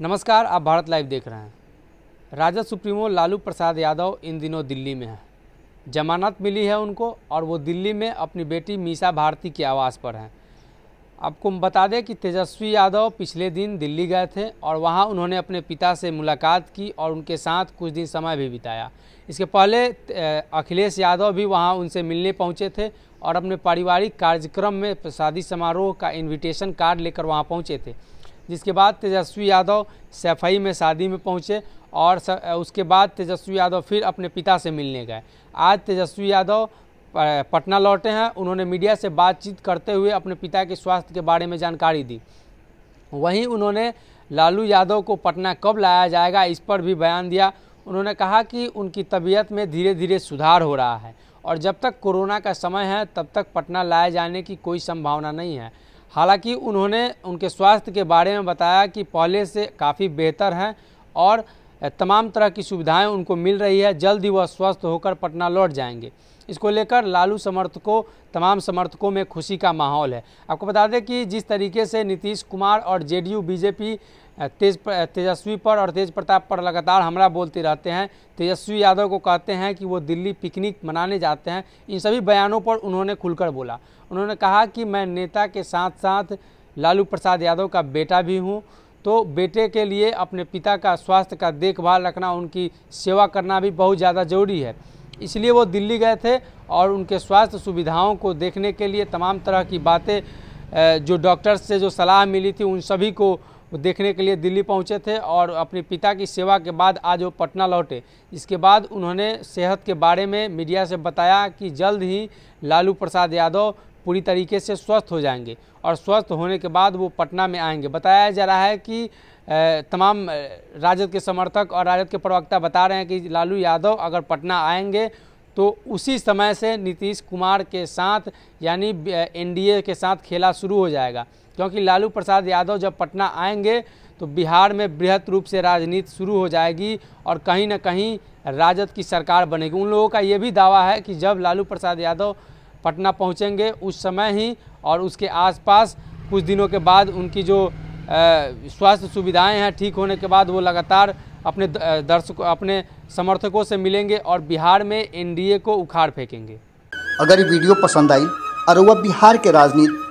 नमस्कार आप भारत लाइव देख रहे हैं राजद सुप्रीमो लालू प्रसाद यादव इन दिनों दिल्ली में हैं जमानत मिली है उनको और वो दिल्ली में अपनी बेटी मीसा भारती के आवास पर हैं आपको बता दें कि तेजस्वी यादव पिछले दिन दिल्ली गए थे और वहाँ उन्होंने अपने पिता से मुलाकात की और उनके साथ कुछ दिन समय भी बिताया इसके पहले अखिलेश यादव भी वहाँ उनसे मिलने पहुँचे थे और अपने पारिवारिक कार्यक्रम में शादी समारोह का इनविटेशन कार्ड लेकर वहाँ पहुँचे थे जिसके बाद तेजस्वी यादव सैफई में शादी में पहुँचे और उसके बाद तेजस्वी यादव फिर अपने पिता से मिलने गए आज तेजस्वी यादव पटना लौटे हैं उन्होंने मीडिया से बातचीत करते हुए अपने पिता के स्वास्थ्य के बारे में जानकारी दी वहीं उन्होंने लालू यादव को पटना कब लाया जाएगा इस पर भी बयान दिया उन्होंने कहा कि उनकी तबीयत में धीरे धीरे सुधार हो रहा है और जब तक कोरोना का समय है तब तक पटना लाए जाने की कोई संभावना नहीं है हालांकि उन्होंने उनके स्वास्थ्य के बारे में बताया कि पहले से काफ़ी बेहतर हैं और तमाम तरह की सुविधाएं उनको मिल रही है जल्द ही वह स्वस्थ होकर पटना लौट जाएंगे इसको लेकर लालू समर्थकों तमाम समर्थकों में खुशी का माहौल है आपको बता दें कि जिस तरीके से नीतीश कुमार और जेडीयू बीजेपी तेज तेजस्वी पर और तेज प्रताप पर लगातार हमला बोलते रहते हैं तेजस्वी यादव को कहते हैं कि वो दिल्ली पिकनिक मनाने जाते हैं इन सभी बयानों पर उन्होंने खुलकर बोला उन्होंने कहा कि मैं नेता के साथ साथ लालू प्रसाद यादव का बेटा भी हूँ तो बेटे के लिए अपने पिता का स्वास्थ्य का देखभाल रखना उनकी सेवा करना भी बहुत ज़्यादा जरूरी है इसलिए वो दिल्ली गए थे और उनके स्वास्थ्य सुविधाओं को देखने के लिए तमाम तरह की बातें जो डॉक्टर्स से जो सलाह मिली थी उन सभी को देखने के लिए दिल्ली पहुंचे थे और अपने पिता की सेवा के बाद आज वो पटना लौटे इसके बाद उन्होंने सेहत के बारे में मीडिया से बताया कि जल्द ही लालू प्रसाद यादव पूरी तरीके से स्वस्थ हो जाएंगे और स्वस्थ होने के बाद वो पटना में आएंगे बताया जा रहा है कि तमाम राजद के समर्थक और राजद के प्रवक्ता बता रहे हैं कि लालू यादव अगर पटना आएंगे तो उसी समय से नीतीश कुमार के साथ यानी एनडीए के साथ खेला शुरू हो जाएगा क्योंकि लालू प्रसाद यादव जब पटना आएंगे तो बिहार में बृहद रूप से राजनीति शुरू हो जाएगी और कहीं ना कहीं राजद की सरकार बनेगी उन लोगों का ये भी दावा है कि जब लालू प्रसाद यादव पटना पहुंचेंगे उस समय ही और उसके आसपास कुछ दिनों के बाद उनकी जो स्वास्थ्य सुविधाएं हैं ठीक होने के बाद वो लगातार अपने दर्शकों अपने समर्थकों से मिलेंगे और बिहार में एनडीए को उखाड़ फेंकेंगे अगर ये वीडियो पसंद आई और वह बिहार के राजनीति